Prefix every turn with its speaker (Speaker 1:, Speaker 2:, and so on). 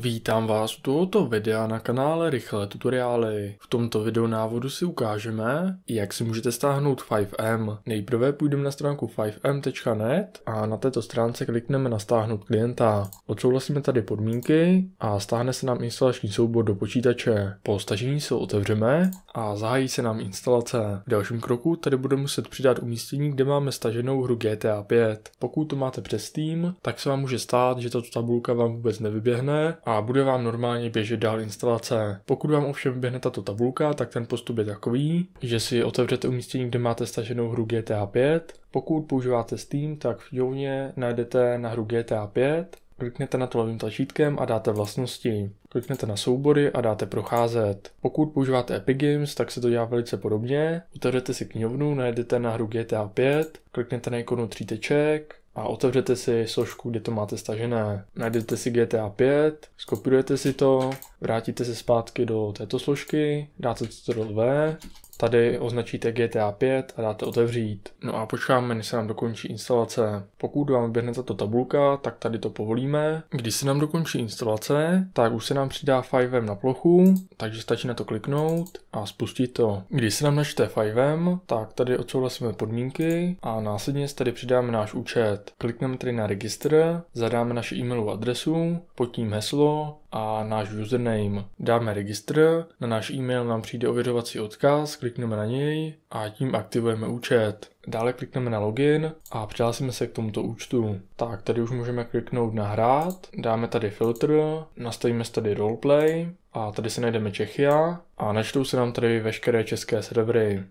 Speaker 1: Vítám vás u tohoto videa na kanále Rychlé tutoriály. V tomto videonávodu si ukážeme, jak si můžete stáhnout 5M. Nejprve půjdeme na stránku 5m.net a na této stránce klikneme na stáhnout klienta. Odsouhlasíme tady podmínky a stáhne se nám instalační soubor do počítače. Po stažení se otevřeme a zahájí se nám instalace. V dalším kroku tady budeme muset přidat umístění, kde máme staženou hru GTA 5. Pokud to máte přes Steam, tak se vám může stát, že tato tabulka vám vůbec nevyběhne a bude vám normálně běžet dál instalace. Pokud vám ovšem běhne tato tabulka, tak ten postup je takový, že si otevřete umístění, kde máte staženou hru GTA 5. Pokud používáte Steam, tak v Jovně najdete na hru GTA 5, kliknete na to levým tlačítkem a dáte vlastnosti. Kliknete na soubory a dáte procházet. Pokud používáte Epic Games, tak se to dělá velice podobně. Otevřete si knihovnu, najdete na hru GTA 5, kliknete na ikonu tří a otevřete si sošku, kde to máte stažené. Najdete si GTA 5, skopírujete si to, vrátíte se zpátky do této složky, dáte to do V, Tady označíte GTA 5 a dáte otevřít. No a počkáme, než se nám dokončí instalace. Pokud vám vyběhne tato tabulka, tak tady to povolíme. Když se nám dokončí instalace, tak už se nám přidá Fivem na plochu, takže stačí na to kliknout a spustit to. Když se nám načte Fivem, tak tady odsouhlasíme podmínky a následně tady přidáme náš účet. Klikneme tady na registr, zadáme naši e-mailovou adresu, pod tím heslo, a náš username. Dáme registr, na náš e-mail nám přijde ověřovací odkaz, klikneme na něj a tím aktivujeme účet. Dále klikneme na login a přihlásíme se k tomuto účtu. Tak, tady už můžeme kliknout na hrát, dáme tady filtr, nastavíme si tady roleplay a tady se najdeme Čechia a načtou se nám tady veškeré české servery.